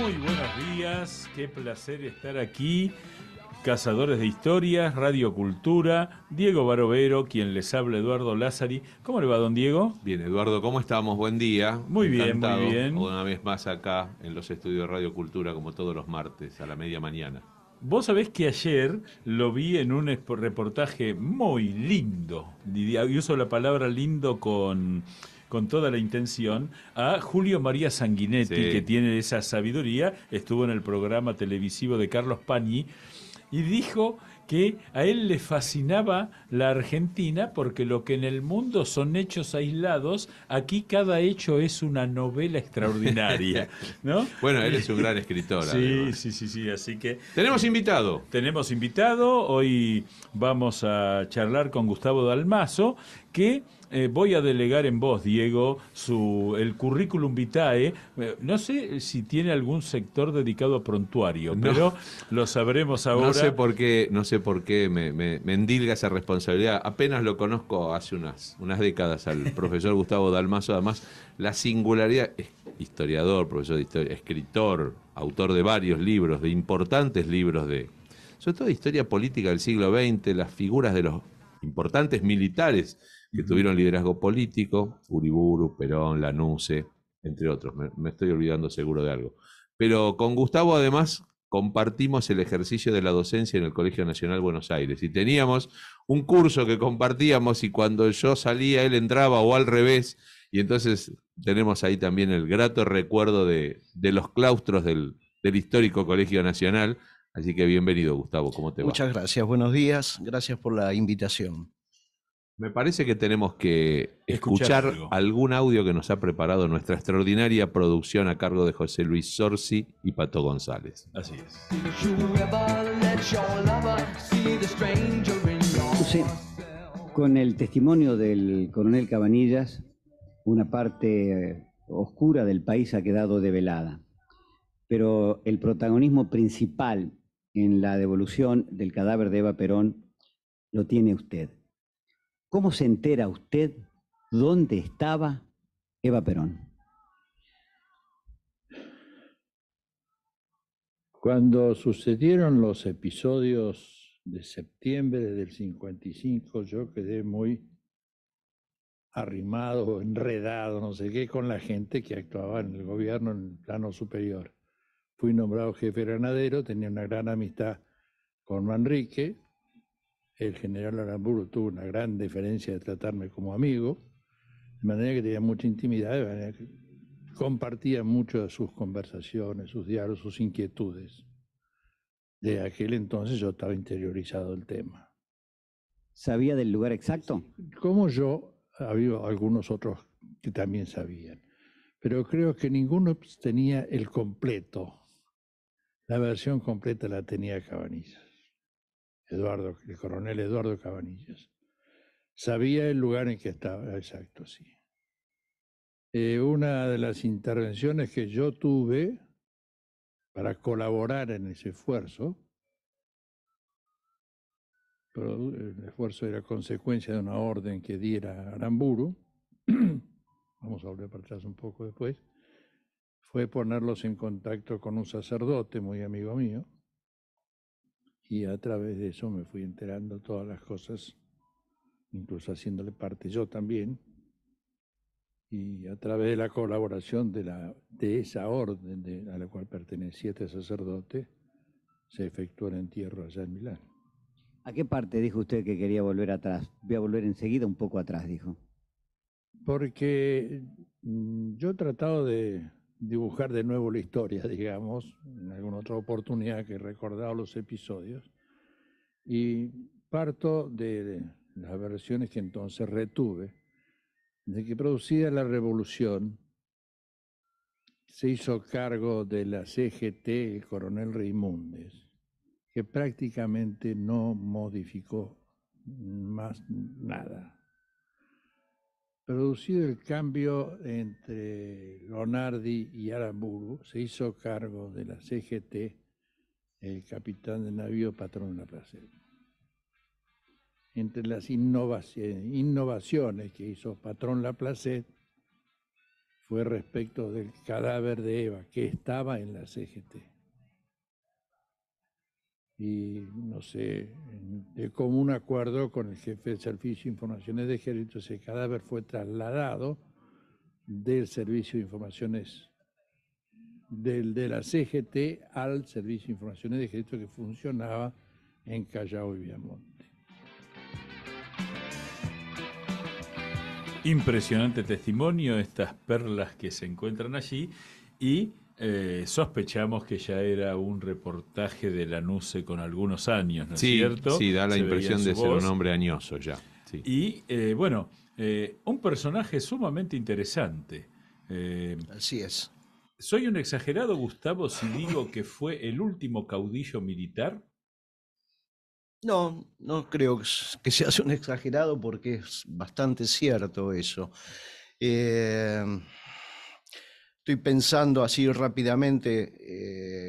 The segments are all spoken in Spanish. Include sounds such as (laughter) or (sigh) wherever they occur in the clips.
Muy buenos días, qué placer estar aquí. Cazadores de Historias, Radio Cultura, Diego Barovero, quien les habla, Eduardo Lázari. ¿Cómo le va, don Diego? Bien, Eduardo, ¿cómo estamos? Buen día. Muy bien, muy bien. Una vez más acá en los estudios de Radio Cultura, como todos los martes, a la media mañana. Vos sabés que ayer lo vi en un reportaje muy lindo, y uso la palabra lindo con con toda la intención a Julio María Sanguinetti, que tiene esa sabiduría, estuvo en el programa televisivo de Carlos Pañi y dijo que a él le fascinaba la Argentina porque lo que en el mundo son hechos aislados, aquí cada hecho es una novela extraordinaria, (laughs) ¿no? Bueno, él es un gran escritor. sí, sí, sí, sí, así que... Tenemos invitado. Tenemos invitado, hoy vamos a charlar con Gustavo Dalmazo, que eh, voy a delegar en vos, Diego, su, el currículum vitae. Eh, no sé si tiene algún sector dedicado a prontuario, pero lo sabremos ahora. No sé por qué, no sé por qué me, endilga esa responsabilidad. Apenas lo conozco hace unas, unas décadas al (laughs) profesor Gustavo Dalmazo. Además, la singularidad, historiador, profesor de historia, escritor, autor de varios libros, de importantes libros de sobre todo de historia política del siglo XX, las figuras de los importantes militares que tuvieron liderazgo político, Uriburu, Perón, Lanuse, entre otros. Me, estoy olvidando seguro de algo. Pero con Gustavo además compartimos el ejercicio de la docencia en el Colegio Nacional Buenos Aires y teníamos un curso que compartíamos y cuando yo salía él entraba o al revés y entonces tenemos ahí también el grato recuerdo de, los claustros del, del histórico Colegio Nacional Así que bienvenido, Gustavo. ¿Cómo te va? Muchas gracias, buenos días. Gracias por la invitación. Me parece que tenemos que escuchar, algún audio que nos ha preparado nuestra extraordinaria producción a cargo de José Luis Sorci y Pato González. Así es. con el testimonio del coronel Cabanillas, una parte eh, oscura del país ha quedado develada pero el protagonismo principal en la devolución del cadáver de Eva Perón lo tiene usted. ¿Cómo se entera usted dónde estaba Eva Perón? Cuando sucedieron los episodios de septiembre del 55, yo quedé muy arrimado, enredado, no sé qué, con la gente que actuaba en el gobierno en el plano superior. Fui nombrado jefe granadero, tenía una gran amistad con Manrique, el general Aramburu tuvo una gran diferencia de tratarme como amigo, de manera que tenía mucha intimidad, de manera que compartía mucho de sus conversaciones, sus diarios, sus inquietudes. De aquel entonces yo estaba interiorizado el tema. ¿Sabía del lugar exacto? Como yo, había algunos otros que también sabían, pero creo que ninguno tenía el completo la versión completa la tenía Cabanillas, Eduardo, el coronel Eduardo Cabanillas. Sabía el lugar en que estaba, exacto, sí. Eh, una de las intervenciones que yo tuve para colaborar en ese esfuerzo, pero eh, el esfuerzo era consecuencia de una orden que diera Aramburu, (clears throat) vamos a volver para atrás un poco después, fue ponerlos en contacto con un sacerdote muy amigo mío, y a través de eso me fui enterando todas las cosas, incluso haciéndole parte yo también, y a través de la colaboración de, la, de esa orden a la cual pertenecía este sacerdote, se efectuó el entierro allá en Milán. ¿A qué parte dijo usted que quería volver atrás? Voy a volver enseguida un poco atrás, dijo. Porque mm, yo he tratado de dibujar de nuevo la historia, digamos, en alguna otra oportunidad que recordado los episodios. Y parto de las versiones que entonces retuve, de que producida la revolución, se hizo cargo de la CGT el coronel Raimundes, que prácticamente no modificó más nada. Producido el cambio entre Lonardi y Aramburu, se hizo cargo de la CGT el capitán de navío Patrón Laplacet. Entre las innovaciones que hizo Patrón Laplacet fue respecto del cadáver de Eva, que estaba en la CGT y, no sé, de un acuerdo con el jefe del Servicio de Informaciones de Ejército, ese cadáver fue trasladado del Servicio de Informaciones de la CGT al Servicio de Informaciones de Ejército que funcionaba en Callao y Viamonte. Impresionante testimonio, estas perlas que se encuentran allí y eh, sospechamos que ya era un reportaje de La nuce con algunos años, ¿no es cierto? Sí, da la impresión de ser un hombre añoso ya. Y eh, bueno, eh, un personaje sumamente interesante. Así es. ¿Soy un exagerado, Gustavo, si digo que fue el último caudillo militar? No, no creo que seas un exagerado porque es bastante cierto eso. Estoy pensando así rápidamente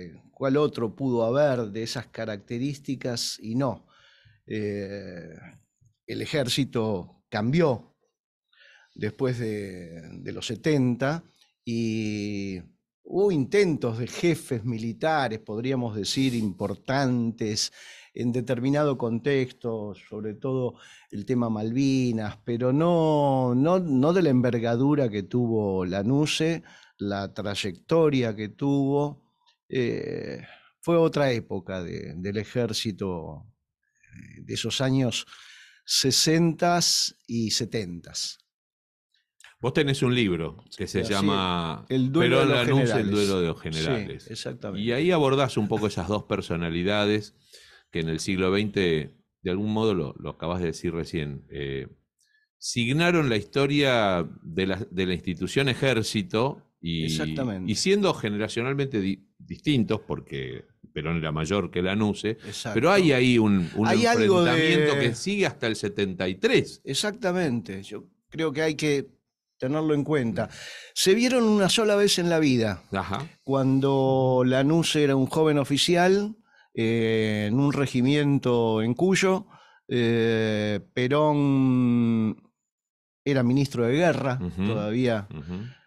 eh, cuál otro pudo haber de esas características y no. Eh, el ejército cambió después de, los 70 y hubo intentos de jefes militares, podríamos decir, importantes en determinado contexto, sobre todo el tema Malvinas, pero no, no, no de la envergadura que tuvo Lanuse, la trayectoria que tuvo. Eh, fue otra época del ejército eh, de esos años 60 y 70. Vos tenés un libro que se llama el duelo el duelo de los generales. exactamente. Y ahí abordás un poco esas dos personalidades que en el siglo XX, de algún modo lo, acabas de decir recién, eh, signaron la historia de la, de la institución ejército y, siendo generacionalmente distintos, porque Perón era mayor que Lanuse, ¿eh? pero hay ahí un, un enfrentamiento que sigue hasta el 73. Exactamente, yo creo que hay que tenerlo en cuenta. Se vieron una sola vez en la vida, cuando Lanuse era un joven oficial eh, en un regimiento en Cuyo, eh, Perón era ministro de guerra todavía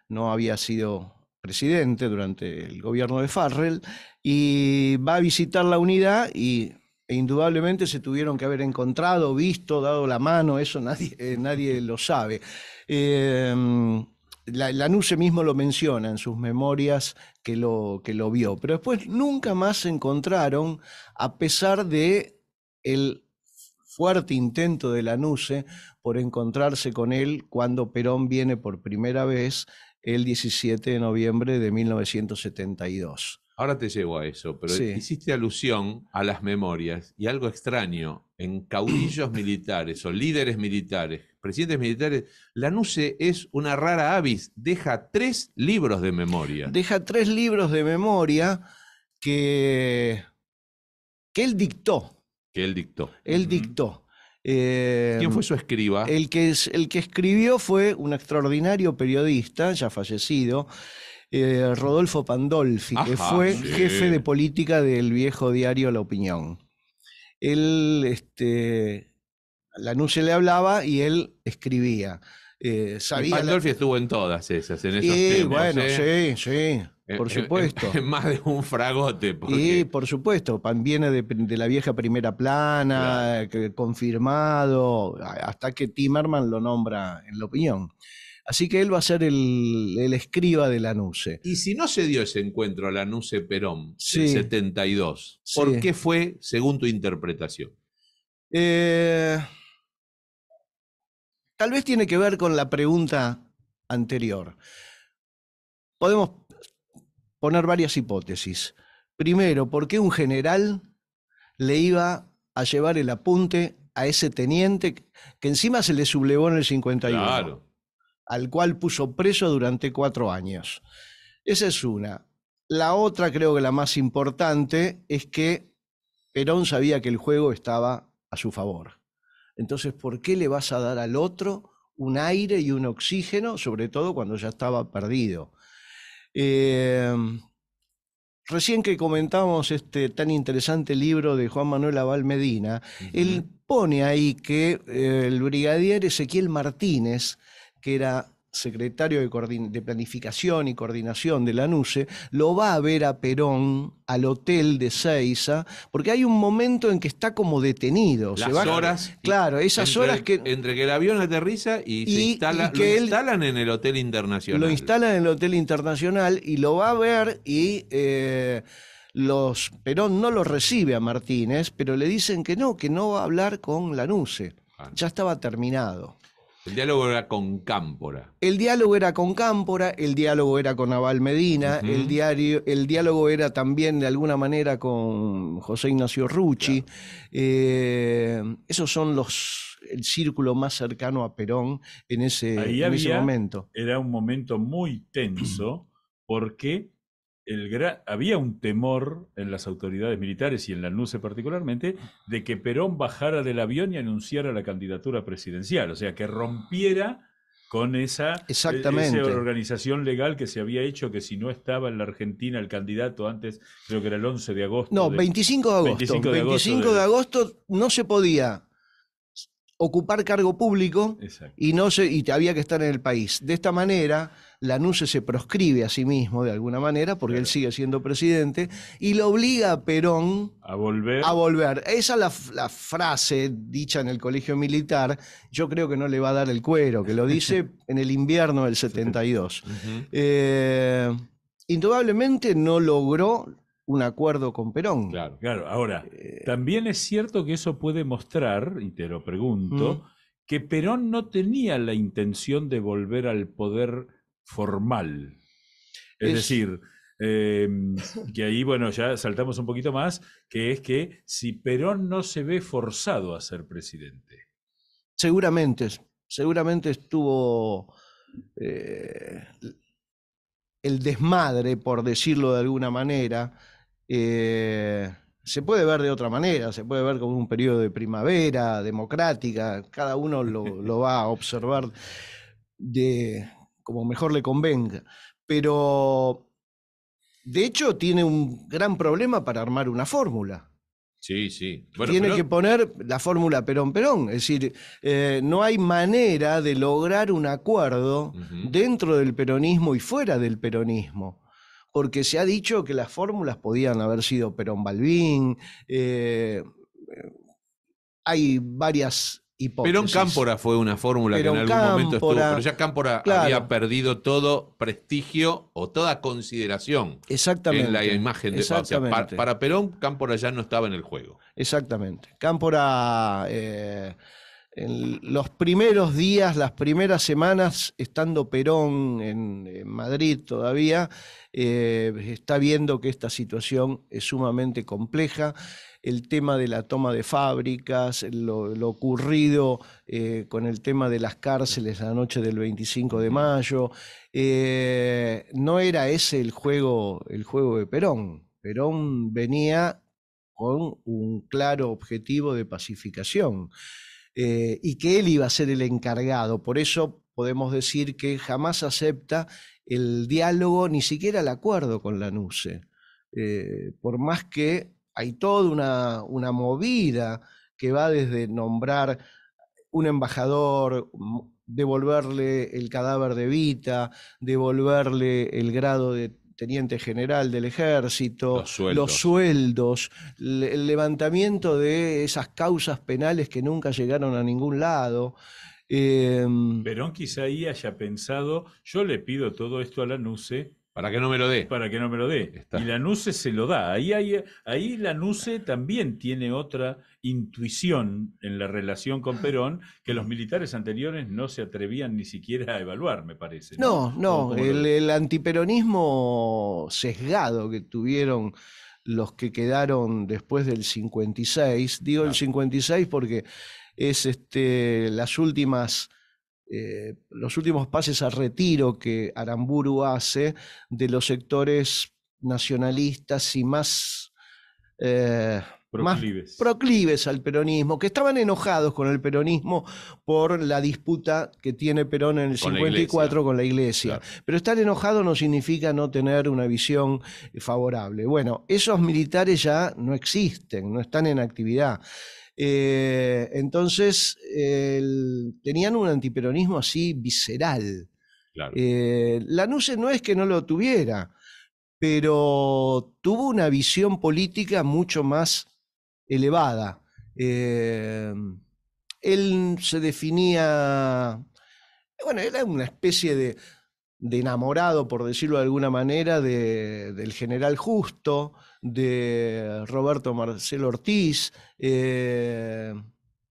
no había sido presidente durante el gobierno de Farrell, y va a visitar la unidad y e indudablemente se tuvieron que haber encontrado, visto, dado la mano, eso (laughs) nadie, eh, nadie lo sabe. Em, la, Lanuse mismo lo menciona en sus memorias que lo, que lo vio, pero después nunca más se encontraron, a pesar de el fuerte intento de la NUCE por encontrarse con él cuando Perón viene por primera vez el 17 de noviembre de 1972. Ahora te llevo a eso, pero hiciste alusión a las memorias y algo extraño en caudillos (coughs) militares o líderes militares, presidentes militares. Lanuse es una rara avis, deja tres libros de memoria. Deja tres libros de memoria que, que él dictó. Que él dictó. Él dictó. Eh, ¿Quién fue su escriba? El que, el que escribió fue un extraordinario periodista, ya fallecido, eh, Rodolfo Pandolfi, que fue jefe de política del viejo diario La Opinión. Él, este, anuncia le hablaba y él escribía. Eh, Pandolfi estuvo en todas esas, en esos y, temas, Bueno, sí, sí. Eh, por eh, eh, supuesto. (laughs) más de un fragote. Y por supuesto, viene de, la vieja primera plana, confirmado, hasta que Timerman lo nombra en la opinión. Así que él va a ser el, escriba de la nuce. Y si no se dio ese encuentro a nuce Perón en 72, ¿por qué fue, según tu interpretación? tal vez tiene que ver con la pregunta anterior. Podemos poner varias hipótesis. Primero, ¿por qué un general le iba a llevar el apunte a ese teniente que encima se le sublevó en el 51? Al cual puso preso durante cuatro años. Esa es una. La otra, creo que la más importante, es que Perón sabía que el juego estaba a su favor. Entonces, ¿por qué le vas a dar al otro un aire y un oxígeno, sobre todo cuando ya estaba perdido? Em, recién que comentamos este tan interesante libro de Juan Manuel Abal Medina, él pone ahí que eh, el brigadier Ezequiel Martínez, que era secretario de, Planificación y Coordinación de la NUCE, lo va a ver a Perón, al hotel de Seiza, porque hay un momento en que está como detenido. Las horas. Claro, esas horas que. Entre que el avión aterriza y, lo instalan en el Hotel Internacional. Lo instalan en el Hotel Internacional y lo va a ver y. Eh, los, Perón no lo recibe a Martínez, pero le dicen que no, que no va a hablar con la Nuce Ya estaba terminado. El diálogo era con Cámpora. El diálogo era con Cámpora, el diálogo era con Aval Medina, el, diario, el diálogo era también de alguna manera con José Ignacio Rucci. Eh, esos son los el círculo más cercano a Perón en ese, ese momento. Era un momento muy tenso porque había un temor en las autoridades militares y en la NUCE particularmente de que Perón bajara del avión y anunciara la candidatura presidencial, o sea, que rompiera con esa, e-, organización legal que se había hecho, que si no estaba en la Argentina el candidato antes, creo que era el 11 de agosto. No, 25 de agosto. 25 de agosto, no se podía ocupar cargo público y no se, y había que estar en el país. De esta manera, NUCE se proscribe a sí mismo de alguna manera, porque él sigue siendo presidente, y lo obliga a Perón a volver. A volver. Esa es la, frase dicha en el colegio militar, yo creo que no le va a dar el cuero, que lo dice (laughs) en el invierno del 72. (laughs) Eh, indudablemente no logró un acuerdo con Perón. Claro, claro. Ahora, eh, también es cierto que eso puede mostrar, y te lo pregunto, que Perón no tenía la intención de volver al poder formal. Es, decir, em, (laughs) que ahí, bueno, ya saltamos un poquito más, que es que si Perón no se ve forzado a ser presidente. Seguramente, seguramente estuvo eh, el desmadre, por decirlo de alguna manera. Eh, se puede ver de otra manera, se puede ver como un periodo de primavera democrática, cada uno lo, lo va a observar de, como mejor le convenga. Pero, de hecho, tiene un gran problema para armar una fórmula. Sí, sí. tiene que poner la fórmula Perón-Perón. Es decir, eh, no hay manera de lograr un acuerdo dentro del peronismo y fuera del peronismo. Porque se ha dicho que las fórmulas podían haber sido Perón-Balbín. Eh, eh, hay varias Perón Cámpora fue una fórmula que en algún momento estuvo, pero ya Cámpora había perdido todo prestigio o toda consideración Exactamente. en la imagen de para, Perón, Cámpora ya no estaba en el juego. Exactamente. Cámpora, eh, en los primeros días, las primeras semanas, estando Perón en, Madrid todavía, eh, está viendo que esta situación es sumamente compleja el tema de la toma de fábricas, lo, ocurrido eh, con el tema de las cárceles la noche del 25 de mayo. Eh, no era ese el juego, el juego de Perón. Perón venía con un claro objetivo de pacificación eh, y que él iba a ser el encargado. Por eso podemos decir que jamás acepta el diálogo, ni siquiera el acuerdo con la NUCE. por más que hay toda una, movida que va desde nombrar un embajador, devolverle el cadáver de Vita, devolverle el grado de teniente general del ejército, los sueldos. el levantamiento de esas causas penales que nunca llegaron a ningún lado. Eh, Verón quizá ahí haya pensado, yo le pido todo esto a la NUCE para que no me lo dé. Para que no me lo dé. Y se lo da. Ahí, hay, ahí también tiene otra intuición en la relación con Perón que los militares anteriores no se atrevían ni siquiera a evaluar, me parece. No, no, el, antiperonismo sesgado que tuvieron los que quedaron después del 56, digo el 56 porque es este, las últimas eh, los últimos pases al retiro que Aramburu hace de los sectores nacionalistas y eh, más, proclives. proclives al peronismo, que estaban enojados con el peronismo por la disputa que tiene Perón en el 54 con la iglesia. Pero estar enojado no significa no tener una visión eh, favorable. Bueno, esos militares ya no existen, no están en actividad. Eh, entonces, tenían un antiperonismo así visceral. La Eh, no es que no lo tuviera, pero tuvo una visión política mucho más elevada. Eh, él se definía, bueno, era una especie de, enamorado, por decirlo de alguna manera, del general justo de Roberto Marcelo Ortiz. Eh,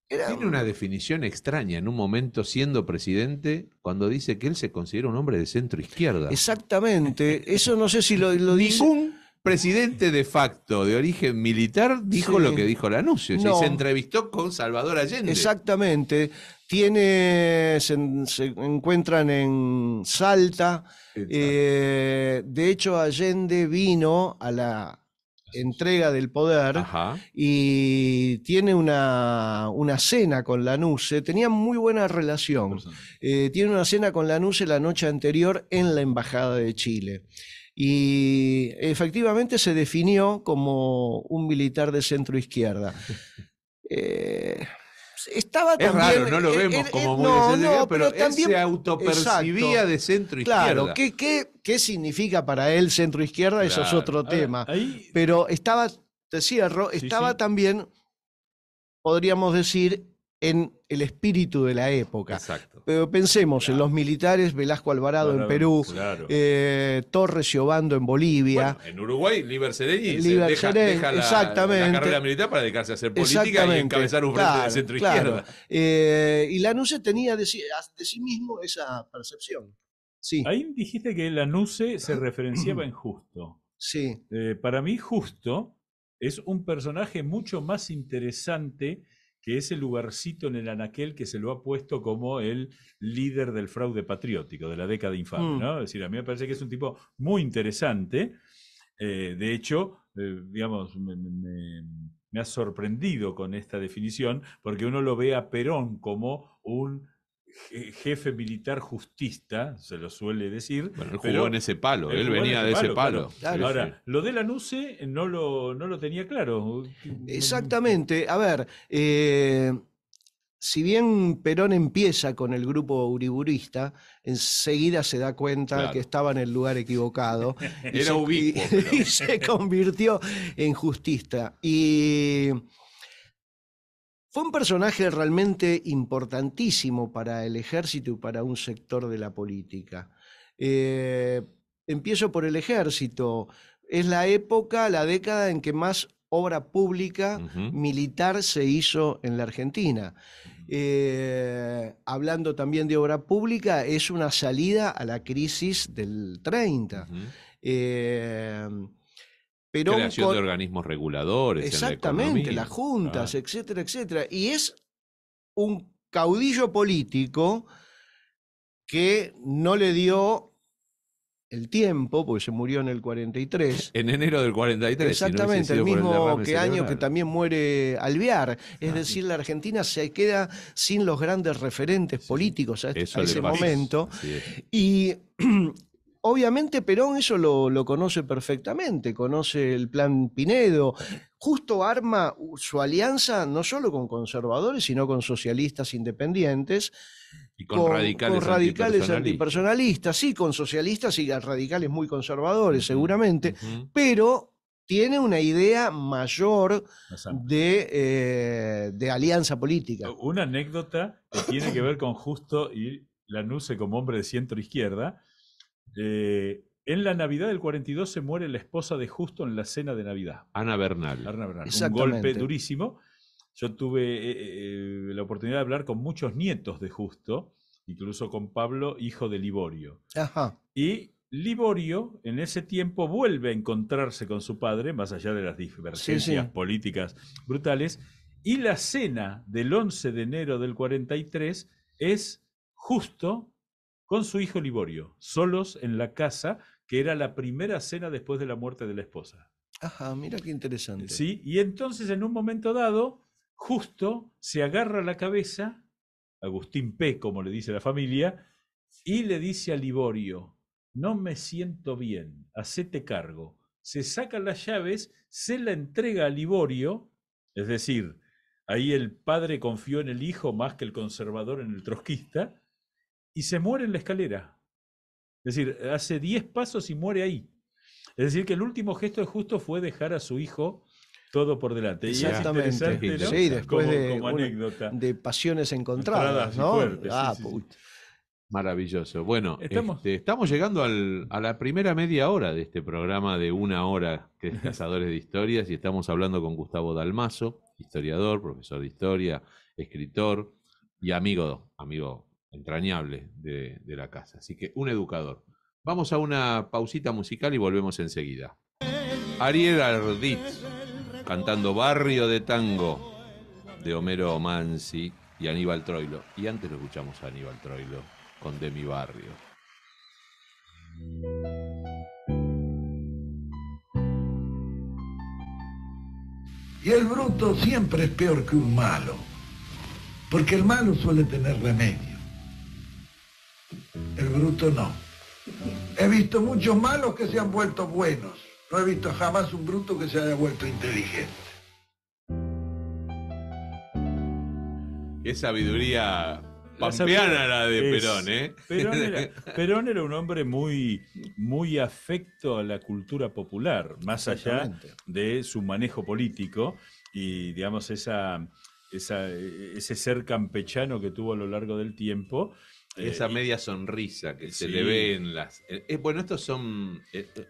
tiene una definición extraña en un momento siendo presidente cuando dice que él se considera un hombre de centro izquierda. Exactamente, eso no sé si lo, dice. Ningún presidente de facto de origen militar dijo lo que dijo el anuncio y se entrevistó con Salvador Allende. Exactamente, tiene, se, encuentran en Salta. Eh, de hecho, Allende vino a la, entrega del poder y eh, tiene una, cena con nuce tenía muy buena relación. tiene una cena con NUCE la noche anterior en la Embajada de Chile. Y efectivamente se definió como un militar de centro izquierda. (laughs) Eh, estaba es también, raro, no lo vemos como muy no, de pero, también, él se autopercibía de centro izquierda. Claro, ¿qué, qué, qué significa para él centro e izquierda? Eso es otro tema. Pero estaba, te cierro, estaba también, podríamos decir, en el espíritu de la época. Exacto. Pero pensemos en los militares, Velasco Alvarado en Perú, eh, Torres y Obando en Bolivia. en Uruguay, Liber Sereni Liber deja, la, exactamente. la, carrera militar para dedicarse a hacer política y encabezar un frente de centro izquierda. Eh, y Lanuse tenía de sí, mismo esa percepción. Ahí dijiste que Lanuse se (clears throat) referenciaba en Justo. Sí. Eh, para mí, Justo es un personaje mucho más interesante que es el lugarcito en el anaquel que se lo ha puesto como el líder del fraude patriótico de la década infame, mm. Es decir, a mí me parece que es un tipo muy interesante. Eh, de hecho, eh, digamos, me ha sorprendido con esta definición, porque uno lo ve a Perón como un jefe militar justista, se lo suele decir. Bueno, él pero en ese palo, él, venía de ese palo. Ahora, lo de nuce eh, no lo, no lo tenía claro. Exactamente, a ver, eh, si bien Perón empieza con el grupo uriburista, enseguida se da cuenta que estaba en el lugar equivocado. (laughs) y, se, y (laughs) se convirtió en justista. Y fue un personaje realmente importantísimo para el ejército y para un sector de la política. Eh, empiezo por el ejército. Es la época, la década en que más obra pública militar se hizo en la Argentina. Eh, hablando también de obra pública, es una salida a la crisis del 30. Pero Creación de organismos reguladores. Exactamente, las juntas, ah. etcétera, etcétera. Y es un caudillo político que no le dio el tiempo, porque se murió en el 43. (laughs) En enero del 43. Exactamente, el mismo año que también muere Alvear. Es ah, decir, la Argentina se queda sin los grandes referentes políticos a, ese momento. Y (clears throat) obviamente Perón eso lo, conoce perfectamente, conoce el plan Pinedo, justo arma su alianza no solo con conservadores, sino con socialistas independientes. Y con, radicales, radicales antipersonalistas. sí, con socialistas y radicales muy conservadores seguramente, pero tiene una idea mayor eh, de, alianza política. Una anécdota que tiene que ver con Justo y la nuce como hombre de centro izquierda, eh, en la Navidad del 42 se muere la esposa de Justo en la cena de Navidad. Ana Bernal. Ana Un golpe durísimo. Yo tuve eh, eh, la oportunidad de hablar con muchos nietos de Justo, incluso con Pablo, hijo de Liborio. Y Liborio en ese tiempo vuelve a encontrarse con su padre, más allá de las divergencias políticas brutales, y la cena del 11 de enero del 43 es Justo con su hijo Liborio, solos en la casa, que era la primera cena después de la muerte de la esposa. Ajá, mira qué interesante. Sí, y entonces en un momento dado, justo se agarra la cabeza, Agustín P., como le dice la familia, y le dice a Liborio, no me siento bien, hacete cargo. Se saca las llaves, se la entrega a Liborio, es decir, ahí el padre confió en el hijo más que el conservador en el trotskista, y se muere en la escalera. Es decir, hace 10 pasos y muere ahí. Es decir, que el último gesto de justo fue dejar a su hijo todo por delante. Exactamente. Y Sí, después de, pasiones encontradas, ah, Maravilloso. Bueno, estamos, este, llegando a la primera media hora de este programa de una hora que es Cazadores de Historias y estamos hablando con Gustavo Dalmazo, historiador, profesor de historia, escritor y amigo, amigo entrañable de, la casa. Así que un educador. Vamos a una pausita musical y volvemos enseguida. Ariel Arditz cantando Barrio de Tango de Homero Mansi y Aníbal Troilo. Y antes lo escuchamos a Aníbal Troilo con De mi barrio. Y el bruto siempre es peor que un malo, porque el malo suele tener remedio. El bruto no. He visto muchos malos que se han vuelto buenos. No he visto jamás un bruto que se haya vuelto inteligente. Qué sabiduría pampeana la, de Perón, ¿eh? (laughs) Perón era, un hombre muy, muy afecto a la cultura popular, más allá de su manejo político y, digamos, ese ser campechano que tuvo a lo largo del tiempo eh, Esa media sonrisa que se le ve en las. Eh, eh, bueno, estos son.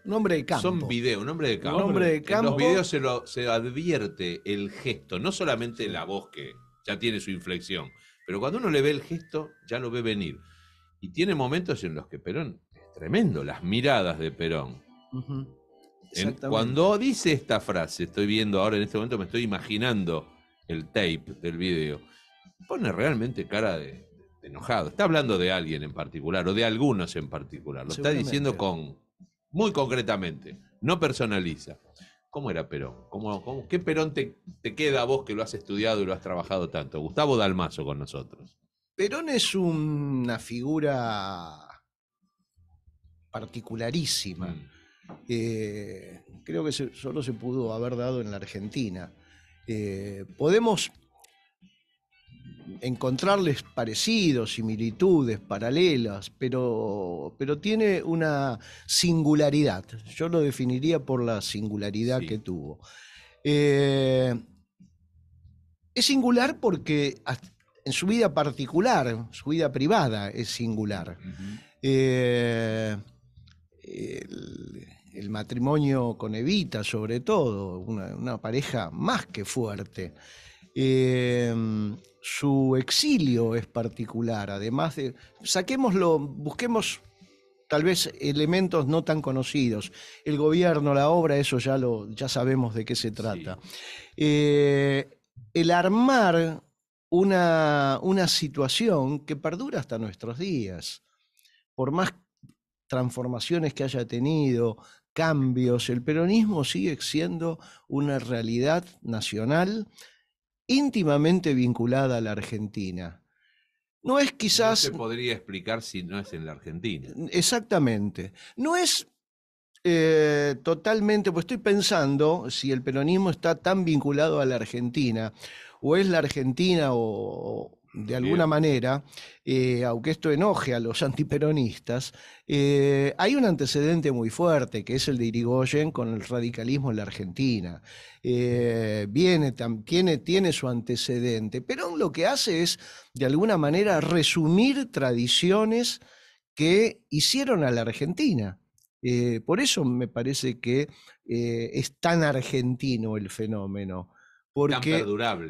nombre de campo. Son videos, nombre de campo. Nombre de campo. En los videos se, se advierte el gesto, no solamente la voz que ya tiene su inflexión, pero cuando uno le ve el gesto, ya lo ve venir. Y tiene momentos en los que Perón. Es tremendo, las miradas de Perón. cuando dice esta frase, estoy viendo ahora en este momento, me estoy imaginando el tape del video. Pone realmente cara de, enojado. Está hablando de alguien en particular o de algunos en particular. Lo está diciendo con muy concretamente. No personaliza. ¿Cómo era Perón? ¿Cómo, qué Perón te, queda a vos que lo has estudiado y lo has trabajado tanto? Gustavo Dalmazo con nosotros. Perón es una figura particularísima. Mm. Eh, creo que solo se pudo haber dado en la Argentina. Eh, podemos encontrarles parecidos, similitudes, paralelas, pero, pero tiene una singularidad. Yo lo definiría por la singularidad que tuvo. Eh, es singular porque en su vida particular, su vida privada es singular. Eh, el, matrimonio con Evita, sobre todo, una, pareja más que fuerte. Eh, su exilio es particular, además de, saquémoslo, busquemos tal vez elementos no tan conocidos, el gobierno, la obra, eso ya, lo, ya sabemos de qué se trata. Eh, el armar una situación que perdura hasta nuestros días, por más transformaciones que haya tenido, cambios, el peronismo sigue siendo una realidad nacional íntimamente vinculada a la Argentina. No es quizás... No se podría explicar si no es en la Argentina. Exactamente. No es eh, totalmente, pues estoy pensando si el peronismo está tan vinculado a la Argentina, o es la Argentina o, de alguna manera, eh, aunque esto enoje a los (laughs) antiperonistas, eh, hay un antecedente muy fuerte, que es el de Irigoyen con el radicalismo en la Argentina. Eh, viene, tiene, su antecedente. pero lo que hace es, de alguna manera, resumir tradiciones que hicieron a la Argentina. por eso me parece que es tan argentino el fenómeno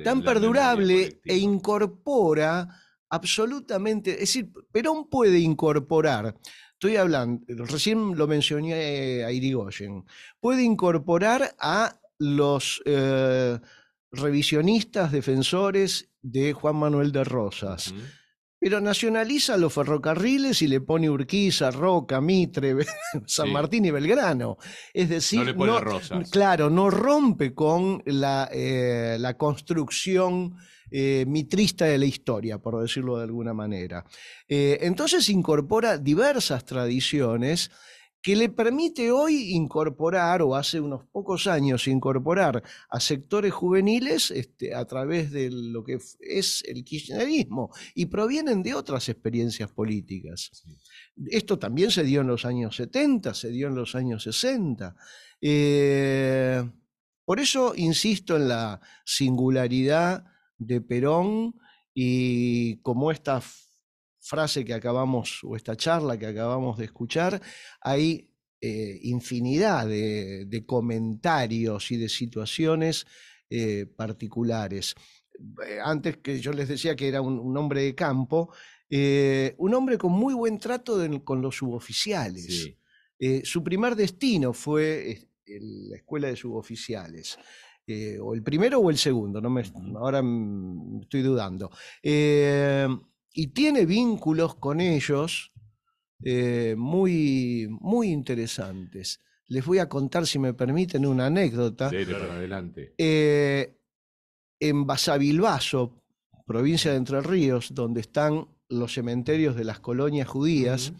tan perdurable. e incorpora absolutamente, es decir, Perón puede incorporar, estoy hablando, recién lo mencioné a Irigoyen, puede incorporar a los eh, revisionistas defensores de Juan Manuel de Rosas. Pero nacionaliza los ferrocarriles y le pone Urquiza, Roca, Mitre, (laughs) San Martín y Belgrano. Es decir, claro, no rompe con la, eh, construcción eh, mitrista de la historia, por decirlo de alguna manera. Eh, entonces incorpora diversas tradiciones que le permite hoy incorporar, o hace unos pocos años incorporar a sectores juveniles este, a través de lo que es el kirchnerismo, y provienen de otras experiencias políticas. Esto también se dio en los años 70, se dio en los años 60. Eh, por eso insisto en la singularidad de Perón y como esta frase que acabamos o esta charla que acabamos de escuchar, hay eh, infinidad de, comentarios y de situaciones eh, particulares. Eh, antes que yo les decía que era un, hombre de campo, un hombre con muy buen trato con los suboficiales. su primer destino fue la escuela de suboficiales. o el primero o el segundo, no me, ahora mm, estoy dudando y tiene vínculos con ellos eh, muy, muy interesantes. Les voy a contar, si me permiten, una anécdota. Sí, adelante. Eh, en Basavilbaso, provincia de Entre Ríos, donde están los cementerios de las colonias judías,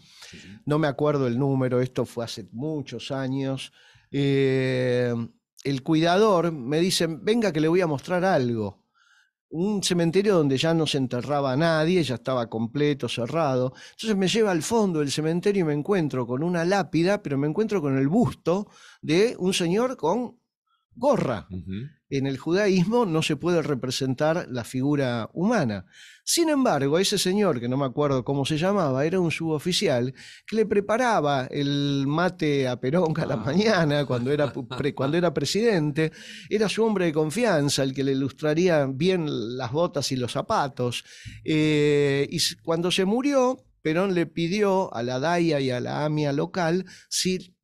no me acuerdo el número, esto fue hace muchos años, eh, el cuidador me dice, venga que le voy a mostrar algo un cementerio donde ya no se enterraba nadie, ya estaba completo, cerrado. Entonces me lleva al fondo del cementerio y me encuentro con una lápida, pero me encuentro con el busto de un señor con gorra. En el judaísmo no se puede representar la figura humana. Sin embargo, ese señor, que no me acuerdo cómo se llamaba, era un suboficial que le preparaba el mate a Perón cada ah. mañana (laughs) cuando era, cuando era presidente. Era su hombre de confianza, el que le ilustraría bien las botas y los zapatos. Eh, y cuando se murió, Perón le pidió a la DAIA y a la AMIA local si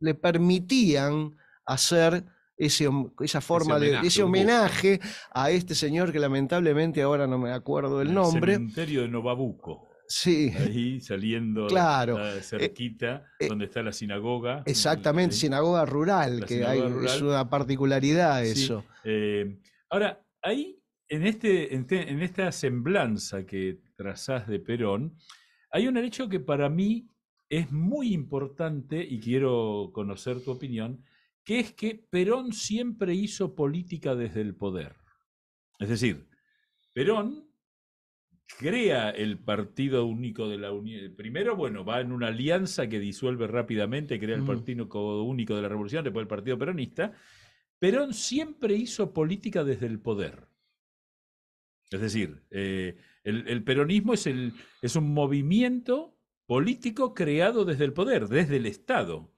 le permitían hacer ese, esa forma de ese homenaje a este señor que lamentablemente ahora no me acuerdo el nombre. El cementerio de Novabuco. Sí. Ahí saliendo claro. Eh, cerquita, eh, donde está la sinagoga. Exactamente, sinagoga rural, que hay, es una particularidad eso. Eh, ahora, ahí, en, este, en, en, esta semblanza que trazás de Perón, hay un hecho que para mí es muy importante y quiero conocer tu opinión, que es que Perón siempre hizo política desde el poder. Es decir, Perón crea el Partido Único de la Unión. Primero, bueno, va en una alianza que disuelve rápidamente, crea el mm. Partido Único de la Revolución, después el Partido Peronista. Perón siempre hizo política desde el poder. Es decir, eh, el, peronismo es, es un movimiento político creado desde el poder, desde el Estado.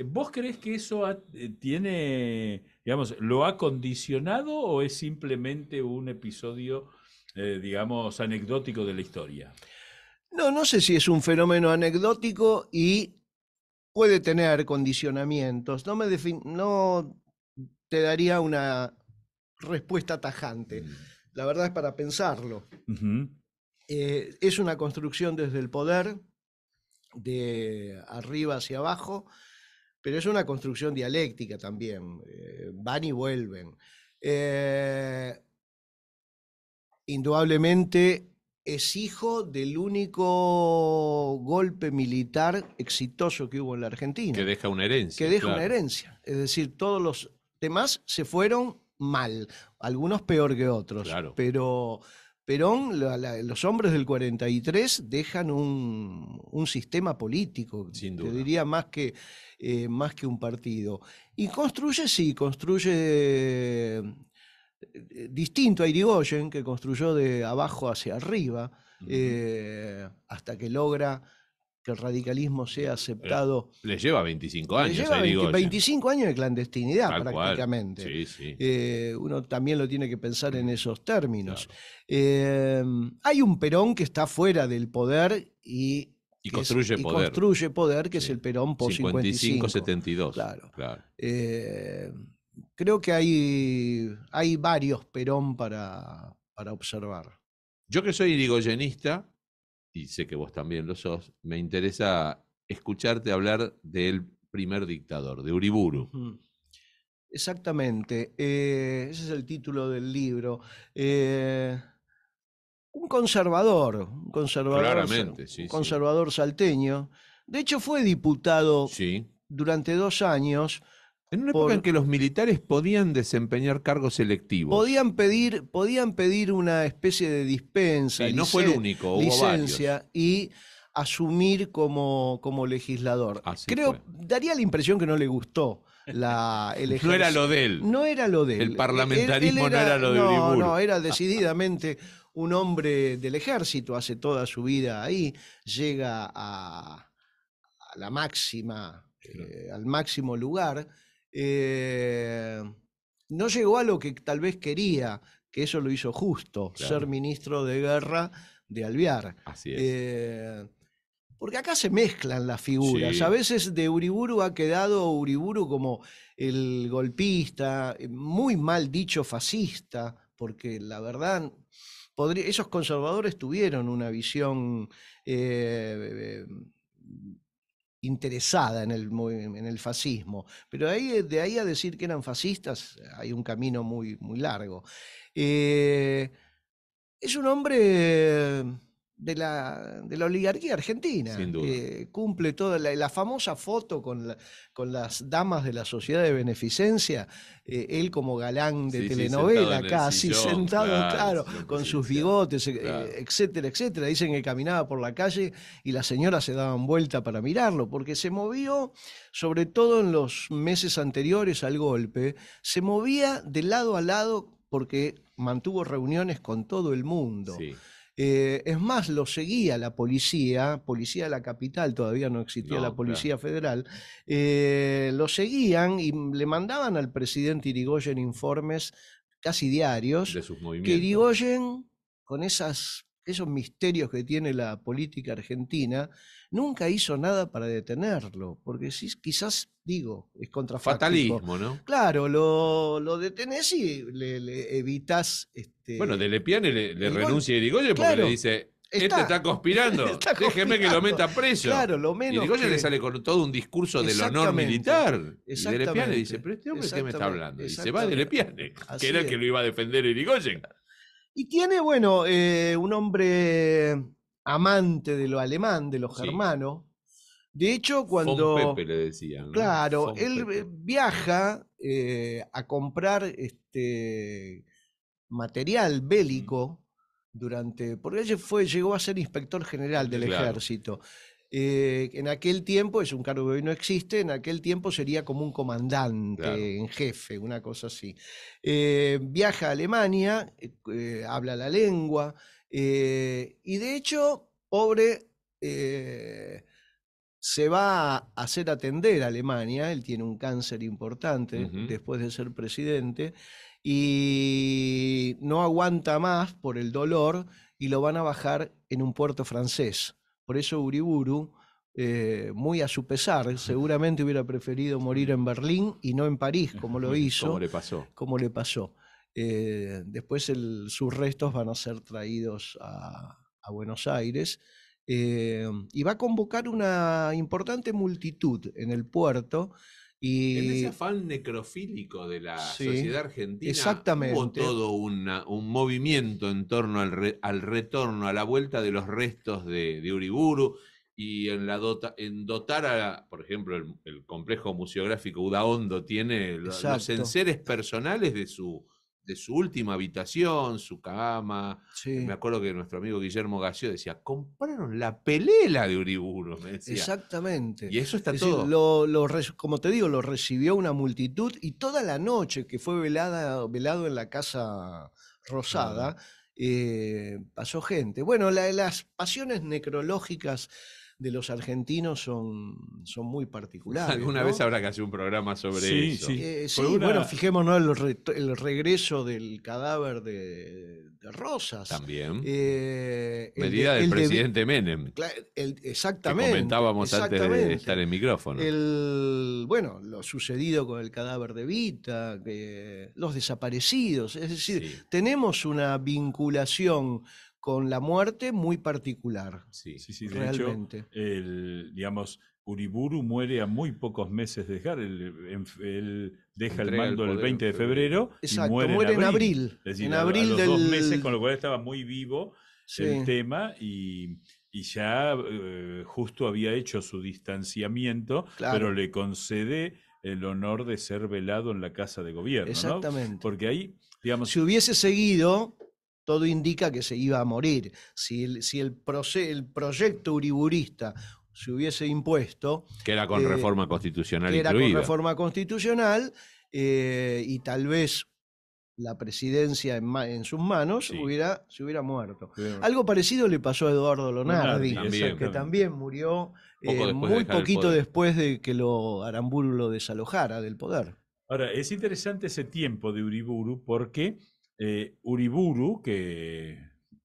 Eh, ¿Vos crees que eso eh, tiene, digamos, lo ha condicionado o es simplemente un episodio, eh, digamos, anecdótico de la historia? No, no sé si es un fenómeno anecdótico y puede tener condicionamientos. No, me no te daría una respuesta tajante. Mm. La verdad es para pensarlo. es una construcción desde el poder, de arriba hacia abajo, pero es una construcción dialéctica también, eh, van y vuelven. Eh, indudablemente es hijo del único golpe militar exitoso que hubo en la Argentina. Que deja una herencia. Que deja una herencia. Es decir, todos los demás se fueron mal, algunos peor que otros, claro. pero Perón, los hombres del 43 dejan un, sistema político, yo diría más que, eh, más que un partido. Y construye, sí, construye eh, distinto a Irigoyen, que construyó de abajo hacia arriba, eh, hasta que logra que el radicalismo sea eh, aceptado. Le lleva 25 años. 25 años de clandestinidad prácticamente. Eh, uno también lo tiene que pensar en mm. esos términos. Eh, hay un Perón que está fuera del poder y... Y construye poder. construye poder, que es el Perón por Claro. creo que hay, hay varios Perón para, para observar. Yo que soy irigoyenista, y sé que vos también lo sos, me interesa escucharte hablar del primer dictador, de Uriburu. Exactamente, eh, ese es el título del libro. Eh, un conservador, un conservador, conservador salteño. De hecho, fue diputado durante dos años en una época en que los militares podían desempeñar cargos selectivos. Podían pedir, podían pedir una especie de dispensa. y no fue el único, licencia y asumir como, como legislador. Creo, daría la impresión que no le gustó. La, (laughs) el no era lo de él. No era lo de él. El parlamentarismo no era lo de No, no, era decididamente un hombre del ejército, hace toda su vida ahí, llega a, la máxima, eh, al máximo lugar. Eh, no llegó a lo que tal vez quería, que eso lo hizo justo, ser ministro de guerra de Alvear. Eh, porque acá se mezclan las figuras. A veces de Uriburu ha quedado Uriburu como el golpista, eh, muy mal dicho fascista, porque la verdad, esos conservadores tuvieron una visión interesada en el, fascismo. Pero eh, de ahí a decir que eran fascistas hay un camino muy, muy largo. Eh, es un hombre de la, de la oligarquía argentina. cumple toda la, famosa foto con, con las damas de la sociedad de beneficencia, eh, él como galán de telenovela, casi sentado, claro, con sus bigotes, eh, etcétera, etcétera. Dicen que caminaba por la calle y las señoras se daban vuelta para mirarlo, porque se movió, sobre todo en los meses anteriores al golpe, se movía de lado a lado porque mantuvo reuniones con todo el mundo. Sí. Eh, es más, lo seguía la policía, policía de la capital, todavía no existía la policía federal, eh, lo seguían y le mandaban al presidente Irigoyen informes casi diarios de que Irigoyen, con esos misterios que tiene la política argentina, nunca hizo nada para detenerlo, porque quizás, digo, es contrafatalismo. Fatalismo, ¿no? Claro, lo, lo detenés y le, evitas... Este, bueno, de le, le renuncia y Irigoyen porque le dice, este está, conspirando. (laughs) Déjeme que lo meta preso. Claro, lo menos. Y Rigoyen le sale con todo un discurso del honor militar. Y Lepiane dice: ¿Pero este hombre qué me está hablando? Y se va de Lepiane, que era el que lo iba a defender Irigoyen. Y tiene, bueno, eh, un hombre amante de lo alemán, de lo germano. De hecho, cuando... Pepe le decían. Claro, él viaja eh, a comprar este material bélico durante... Porque él fue, llegó a ser inspector general del ejército. Eh, en aquel tiempo, es un cargo que hoy no existe, en aquel tiempo sería como un comandante en jefe, una cosa así. Eh, viaja a Alemania, habla la lengua, eh, y de hecho, Pobre eh, se va a hacer atender a Alemania, él tiene un cáncer importante después de ser presidente, y no aguanta más por el dolor y lo van a bajar en un puerto francés. Por eso Uriburu, eh, muy a su pesar, (laughs) seguramente hubiera preferido morir en Berlín y no en París, como lo (laughs) hizo. le pasó. Como le pasó. Eh, después sus restos van a ser traídos a, Buenos Aires eh, y va a convocar una importante multitud en el puerto. Y... En ese afán necrofílico de la sociedad argentina exactamente. hubo todo un movimiento en torno al, retorno, a la vuelta de los restos de, Uriburu y en, la en dotar a, por ejemplo, el, complejo museográfico Udaondo tiene los, los enseres personales de su, de su última habitación, su cama. Me acuerdo que nuestro amigo Guillermo García decía, compraron la pelela de Uriburu. Exactamente. Y eso está todo. lo, como te digo, lo recibió una multitud y toda la noche que fue velada, velado en la Casa Rosada, eh, pasó gente. Bueno, las pasiones necrológicas de los argentinos son, son muy particulares. Alguna vez habrá que hacer un programa sobre eso. Sí, eh, bueno, fijémonos el, el, regreso del cadáver de, Rosas. También. Eh, Medida del presidente Menem. exactamente. Que comentábamos antes de estar en micrófono. bueno, lo sucedido con el cadáver de Vita, que, los desaparecidos. Es decir, tenemos una vinculación con la muerte muy particular. Sí, sí, realmente. el, digamos, Uriburu muere a muy pocos meses de dejar. Él, deja el mando el, 20 de febrero. y muere, en abril. En abril, en los dos meses, con lo cual estaba muy vivo el tema y, ya eh, justo había hecho su distanciamiento, pero le concede el honor de ser velado en la casa de gobierno. Exactamente. Porque ahí, digamos. Si hubiese seguido todo indica que se iba a morir. Si el, si el, el proyecto uriburista se hubiese impuesto... Que era con eh, reforma constitucional. Que era con reforma constitucional eh, y tal vez la presidencia en, sus manos hubiera, se hubiera muerto. Algo parecido le pasó a Eduardo Lonardi, que también murió eh, muy poquito después de que lo Aramburu lo desalojara del poder. Ahora, es interesante ese tiempo de Uriburu porque eh, Uriburu, que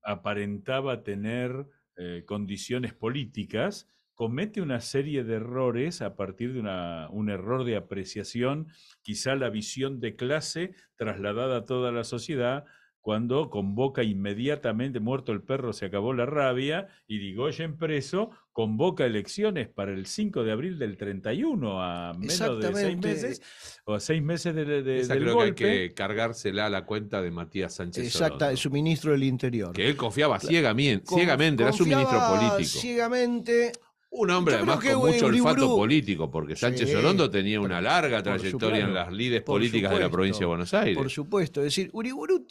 aparentaba tener eh, condiciones políticas, comete una serie de errores a partir de un error de apreciación, quizá la visión de clase trasladada a toda la sociedad, cuando convoca inmediatamente, muerto el perro, se acabó la rabia, y en preso, convoca elecciones para el 5 de abril del 31, a menos de seis meses, o a seis meses de, Esa que hay que cargársela a la cuenta de Matías Sánchez Exacta, de su ministro del Interior. Que él confiaba ciegamente, era su ministro político. ciegamente... Un hombre además con mucho olfato político, porque Sánchez Solondo tenía una larga trayectoria en las lides políticas de la provincia de Buenos Aires. Por supuesto, es decir, Uriburu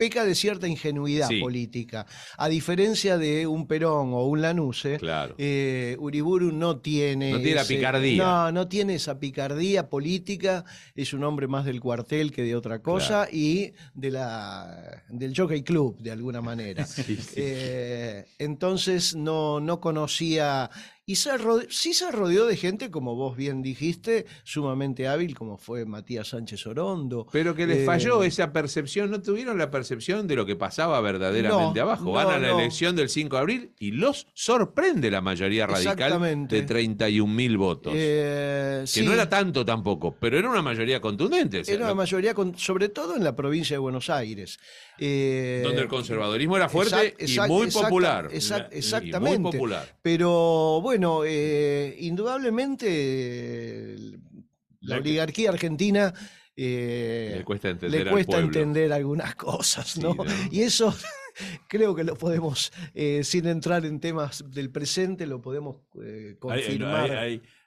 peca de cierta ingenuidad política. A diferencia de un Perón o un Lanuse, eh, Uriburu no tiene... No tiene la picardía. No, no tiene esa picardía política, es un hombre más del cuartel que de otra cosa y de la, del Jockey Club, de alguna manera. (laughs) Eh, entonces no, no conocía y se sí se rodeó de gente, como vos bien dijiste, sumamente hábil, como fue Matías Sánchez Orondo. Pero que les falló eh, esa percepción, no tuvieron la percepción de lo que pasaba verdaderamente abajo. Van a la elección del 5 de abril y los sorprende la mayoría radical de 31 mil votos. Eh, que no era tanto tampoco, pero era una mayoría contundente. Era una mayoría, sobre todo en la provincia de Buenos Aires. Eh, Donde el conservadurismo era fuerte y muy popular. exactamente. popular. Pero bueno bueno, eh, indudablemente la oligarquía argentina eh, le cuesta entender, algunas cosas, ¿no? Y eso (laughs) creo que lo podemos, eh, sin entrar en temas del presente, lo podemos confirmar.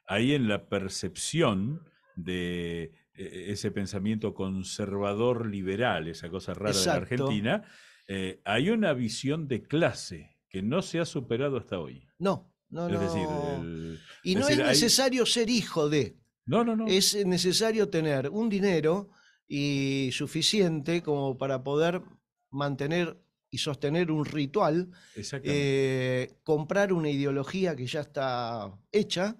Ahí, en la percepción de ese pensamiento conservador liberal, esa cosa rara de la Argentina, hay una visión de clase que no se ha superado hasta hoy. No, y no es necesario ser hijo de. No, no, no. Es necesario tener un dinero y suficiente como para poder mantener y sostener un ritual, eh, comprar una ideología que ya está hecha,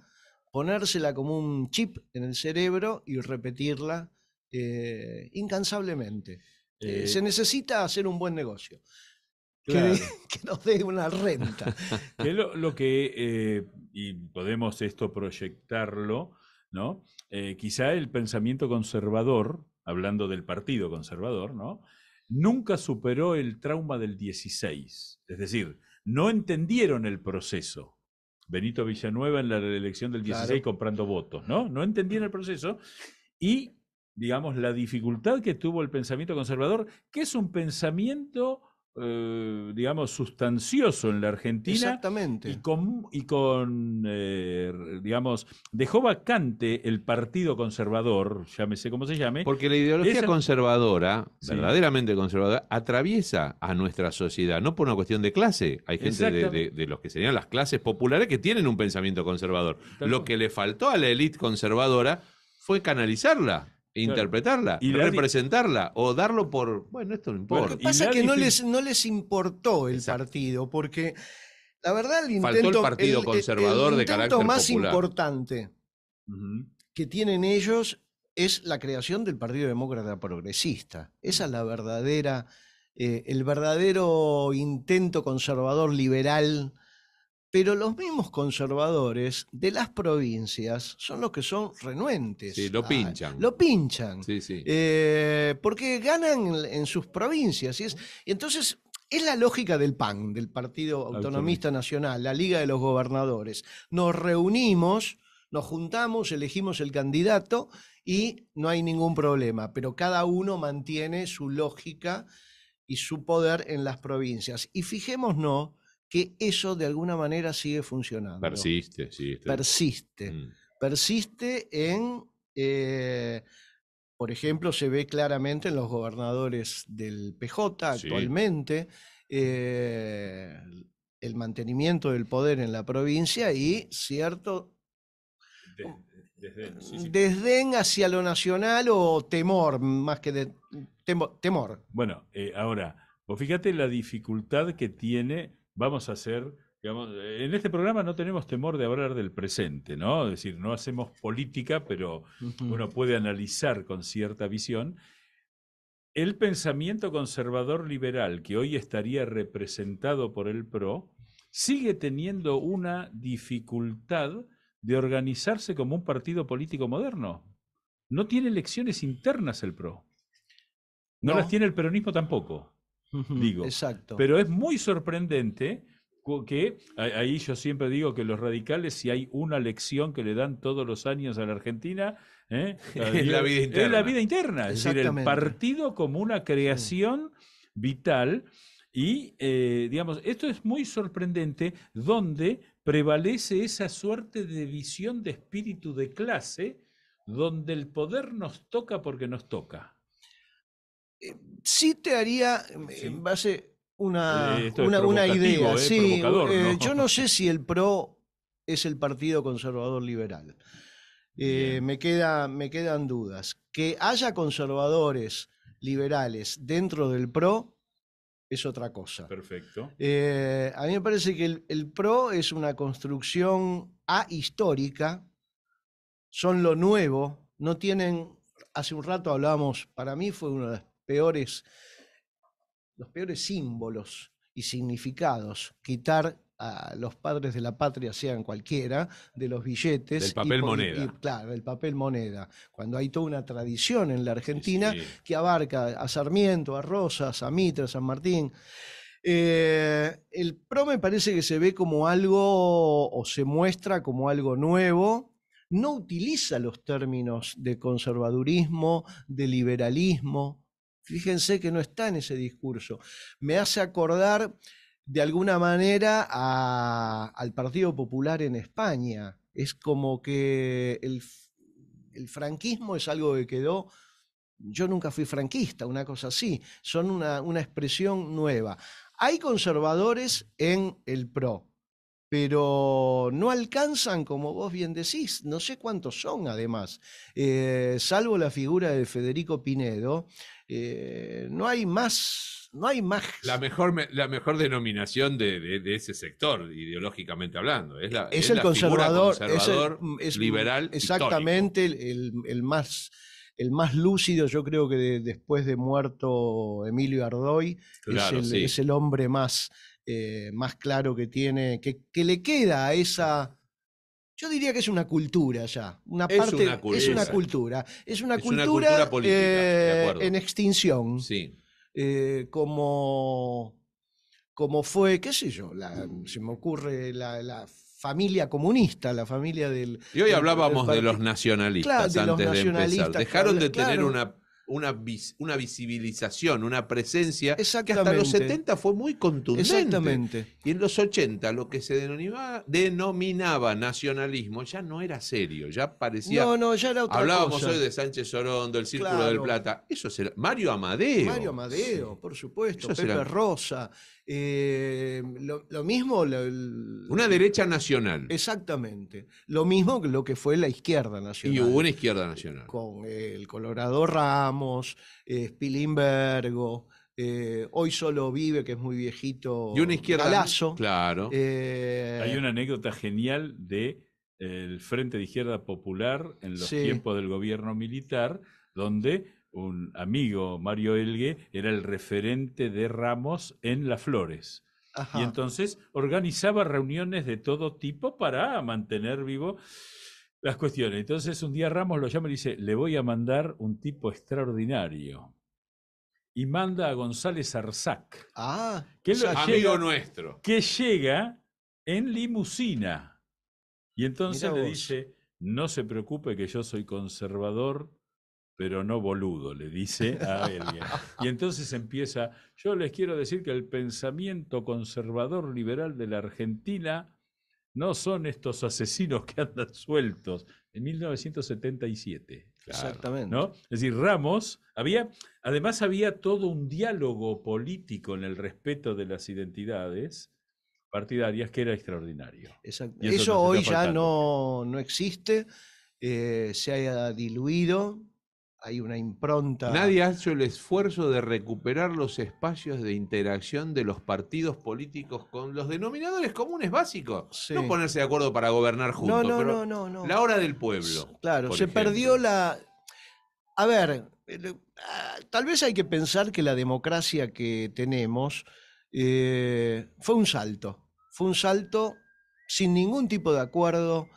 ponérsela como un chip en el cerebro y repetirla eh, incansablemente. Eh, se necesita hacer un buen negocio que, (laughs) nos dé una renta. (laughs) que lo, que, eh, y podemos esto proyectarlo, ¿no? Eh, quizá el pensamiento conservador, hablando del Partido Conservador, ¿no? Nunca superó el trauma del 16. Es decir, no entendieron el proceso. Benito Villanueva en la elección del 16 comprando votos, ¿no? No entendieron el proceso. Y digamos, la dificultad que tuvo el pensamiento conservador, que es un pensamiento eh, digamos, sustancioso en la Argentina. Exactamente. Y con, y con eh, digamos, dejó vacante el Partido Conservador, llámese como se llame. Porque la ideología conservadora, verdaderamente conservadora, atraviesa a nuestra sociedad, no por una cuestión de clase. Hay gente de, de, los que serían las clases populares que tienen un pensamiento conservador. Lo que le faltó a la élite conservadora fue canalizarla interpretarla, representarla o darlo por, bueno, esto no importa. Lo que pasa es que no les, no les importó el partido, porque la verdad el intento, el partido conservador intento más importante que tienen ellos es la creación del Partido Demócrata Progresista. Esa es la verdadera, eh, el verdadero intento conservador liberal pero los mismos conservadores de las provincias son los que son renuentes. Sí, lo pinchan. lo pinchan. Sí, sí. Eh, porque ganan en sus provincias. es, y entonces es la lógica del PAN, del Partido Autonomista Nacional, la Liga de los Gobernadores. Nos reunimos, nos juntamos, elegimos el candidato y no hay ningún problema, pero cada uno mantiene su lógica y su poder en las provincias. Y fijémonos que eso de alguna manera sigue funcionando. Persiste, sí. Este. Persiste. Mm. Persiste en, eh, por ejemplo, se ve claramente en los gobernadores del PJ actualmente, eh, el mantenimiento del poder en la provincia y cierto... desdén, hacia lo nacional o temor, más que de, temor. Bueno, eh, ahora, fíjate la dificultad que tiene vamos a hacer, en este programa no tenemos temor de hablar del presente, ¿no? Es decir, no hacemos política, pero uno puede analizar con cierta visión. El pensamiento conservador liberal que hoy estaría representado por el PRO sigue teniendo una dificultad de organizarse como un partido político moderno. No tiene elecciones internas el PRO. no. las tiene el peronismo tampoco digo. Exacto. Pero es muy sorprendente que ahí yo siempre digo que los radicales, si hay una lección que le dan todos los años a la Argentina, ¿eh? (laughs) es la vida interna. Es decir, el partido como una creación vital. Y, eh, digamos, esto es muy sorprendente donde prevalece esa suerte de visión de espíritu de clase, donde el poder nos toca porque nos toca. Eh, sí te haría, em, en base, una, una, idea. Eh, eh, yo no sé si el PRO es el Partido Conservador Liberal. Eh, me, queda, me quedan dudas. Que haya conservadores liberales dentro del PRO es otra cosa. Perfecto. a mí me parece que el, PRO es una construcción ahistórica, son lo nuevo, no tienen, hace un rato hablábamos, para mí fue una de las peores, los peores símbolos y significados, quitar a los padres de la patria, sean cualquiera, de los billetes. Del papel moneda. claro, del papel moneda. Cuando hay toda una tradición en la Argentina que abarca a Sarmiento, a Rosas, a Mitra, a San Martín. Eh, el PRO me parece que se ve como algo o se muestra como algo nuevo. No utiliza los términos de conservadurismo, de liberalismo, Fíjense que no está en ese discurso. Me hace acordar de alguna manera al Partido Popular en España. Es como que el, franquismo es algo que quedó yo nunca fui franquista, una cosa así, son una, expresión nueva. Hay conservadores en el PRO, pero no alcanzan, como vos bien decís, no sé cuántos son además, eh, salvo la figura de Federico Pinedo, eh, no hay más, no hay más. La mejor, la mejor denominación de, ese sector, ideológicamente hablando, es, la, es, el conservador, es, liberal. Exactamente, el, más, el más lúcido, yo creo que después de muerto Emilio Ardoy, es, el, hombre más, eh, más claro que tiene, que le queda a esa yo diría que es una cultura ya. Una es, parte, una cultura, es una cultura. Es una cultura, eh, en extinción. Sí. Eh, como, como fue, qué sé yo, se me ocurre la, familia comunista, la familia del... Y hoy hablábamos de los nacionalistas antes de empezar. Dejaron de tener una una, visibilización, una presencia que hasta los 70 fue muy contundente. Y en los 80 lo que se denominaba, nacionalismo ya no era serio, ya parecía... No, no, ya era Hablábamos hoy de Sánchez Sorondo, el Círculo del Plata. Eso será Mario Amadeo. Mario Amadeo, por supuesto, Pepe Rosa. Eh, lo, mismo. una derecha nacional. Exactamente. Lo mismo que lo que fue la izquierda nacional. Y hubo una izquierda nacional. Con el Colorado Ramos, eh, Spilimbergo. Eh, hoy solo vive, que es muy viejito. Y una izquierda. Galazo. Claro. Hay una anécdota genial de el Frente de Izquierda Popular en los tiempos del gobierno militar, donde un amigo, Mario Elgue, era el referente de Ramos en Las Flores. Y entonces organizaba reuniones de todo tipo para mantener vivo las cuestiones. Entonces un día Ramos lo llama y dice, le voy a mandar un tipo extraordinario. Y manda a González Arzac. Ah, que amigo nuestro. Que llega en limusina. Y entonces le dice, no se preocupe que yo soy conservador pero no boludo, le dice a (laughs) alguien. Y entonces empieza, yo les quiero decir que el pensamiento conservador liberal de la Argentina no son estos asesinos que andan sueltos. En 1977. Exactamente. ¿no? Es decir, Ramos, había, además había todo un diálogo político en el respeto de las identidades partidarias que era extraordinario. Eso, hoy ya no, existe, eh, se ha diluido, hay una impronta. Nadie ha hecho el esfuerzo de recuperar los espacios de interacción de los partidos políticos con los denominadores comunes básicos. No ponerse de acuerdo para gobernar juntos. No, no, pero no, no, La hora del pueblo. Claro, se perdió la. A ver, ah, tal vez hay que pensar que la democracia que tenemos eh, fue un salto. Fue un salto sin ningún tipo de acuerdo,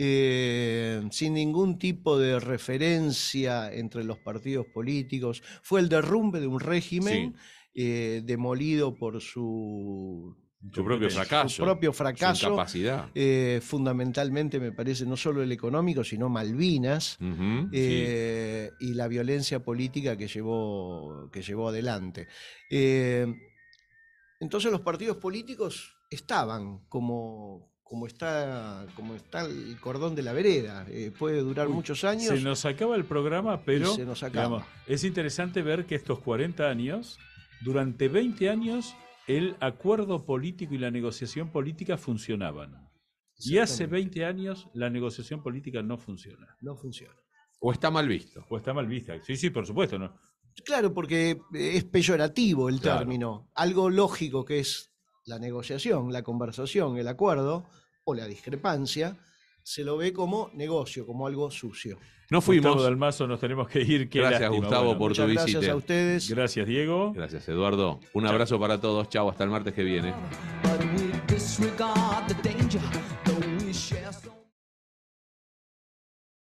eh, sin ningún tipo de referencia entre los partidos políticos. Fue el derrumbe de un régimen eh, demolido por su propio eh, fracaso. Su propio fracaso. fundamentalmente, me parece, no solo el económico, sino Malvinas y la violencia política que llevó, que llevó adelante. entonces los partidos políticos estaban como, como está, como está el cordón de la vereda. Eh, puede durar muchos años. Se nos acaba el programa, pero se nos acaba. es interesante ver que estos 40 años, durante 20 años, el acuerdo político y la negociación política funcionaban. Y hace 20 años la negociación política no funciona. No funciona. O está mal visto. O está mal vista. Sí, sí, por supuesto. Claro, porque es peyorativo el término. Algo lógico que es la negociación, la conversación, el acuerdo o la discrepancia, se lo ve como negocio, como algo sucio. No fuimos. Gustavo nos tenemos que ir. gracias, Gustavo, por tu visita. Gracias a ustedes. Gracias, Diego. Gracias, Eduardo. Un abrazo para todos. Chao, hasta el martes que viene.